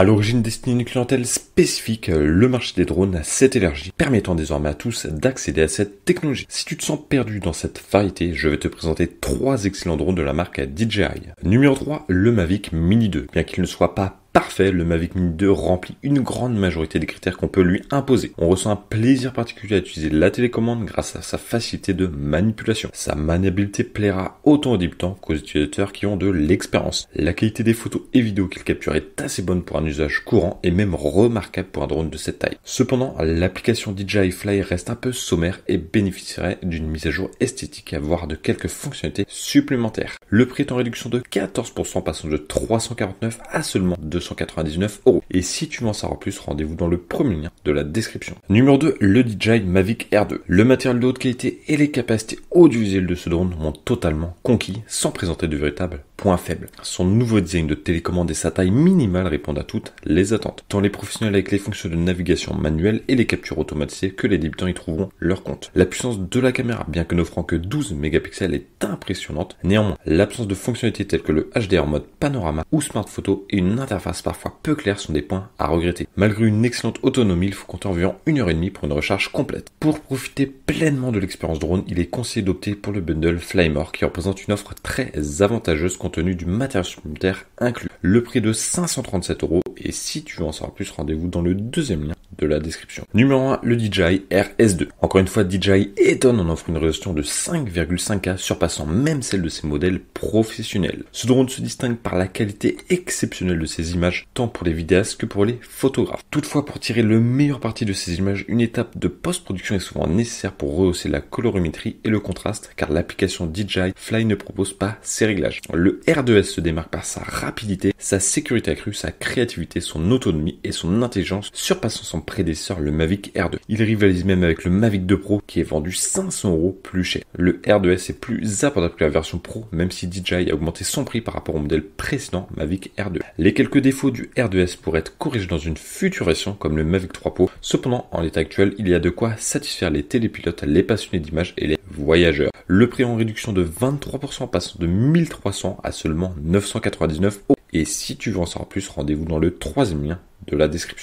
À l'origine destinée à une clientèle spécifique, euh, le marché des drones a cette permettant désormais à tous d'accéder à cette technologie. Si tu te sens perdu dans cette variété, je vais te présenter trois excellents drones de la marque DJI. Numéro 3, le Mavic Mini 2. Bien qu'il ne soit pas parfait, le Mavic Mini 2 remplit une grande majorité des critères qu'on peut lui imposer. On ressent un plaisir particulier à utiliser la télécommande grâce à sa facilité de manipulation. Sa maniabilité plaira autant aux débutants qu'aux utilisateurs qui ont de l'expérience. La qualité des photos et vidéos qu'il capture est assez bonne pour un usage courant et même remarquable pour un drone de cette taille. Cependant, l'application DJI Fly reste un peu sommaire et bénéficierait d'une mise à jour esthétique et voire de quelques fonctionnalités supplémentaires. Le prix est en réduction de 14% passant de 349 à seulement de 299 euros. Et si tu veux en plus, rendez-vous dans le premier lien de la description. Numéro 2, le DJI Mavic Air 2. Le matériel de haute qualité et les capacités audiovisuelles de ce drone m'ont totalement conquis sans présenter de véritable Point faible. Son nouveau design de télécommande et sa taille minimale répondent à toutes les attentes, tant les professionnels avec les fonctions de navigation manuelle et les captures automatisées que les débutants y trouveront leur compte. La puissance de la caméra, bien que n'offrant que 12 mégapixels, est impressionnante. Néanmoins, l'absence de fonctionnalités telles que le HDR mode panorama ou smart photo et une interface parfois peu claire sont des points à regretter. Malgré une excellente autonomie, il faut compter environ une heure et demie pour une recharge complète. Pour profiter pleinement de l'expérience drone, il est conseillé d'opter pour le bundle Flymore qui représente une offre très avantageuse tenu du matériel supplémentaire inclus. Le prix de 537 euros et si tu en savoir plus, rendez-vous dans le deuxième lien de la description. Numéro 1, le DJI RS2. Encore une fois, DJI étonne en offre une résolution de 5,5K surpassant même celle de ses modèles professionnels. Ce drone se distingue par la qualité exceptionnelle de ses images, tant pour les vidéastes que pour les photographes. Toutefois, pour tirer le meilleur parti de ces images, une étape de post-production est souvent nécessaire pour rehausser la colorimétrie et le contraste, car l'application DJI Fly ne propose pas ces réglages. Le R2S se démarque par sa rapidité, sa sécurité accrue, sa créativité, son autonomie et son intelligence, surpassant son son prédécesseur, le Mavic R2. Il rivalise même avec le Mavic 2 Pro qui est vendu 500 euros plus cher. Le R2S est plus abordable que la version Pro, même si DJI a augmenté son prix par rapport au modèle précédent Mavic R2. Les quelques défauts du R2S pourraient être corrigés dans une future version comme le Mavic 3 Pro. Cependant, en l'état actuel, il y a de quoi satisfaire les télépilotes, les passionnés d'images et les voyageurs. Le prix en réduction de 23% passe de 1300 à seulement 999 euros. Et si tu veux en savoir plus, rendez-vous dans le troisième lien de la description.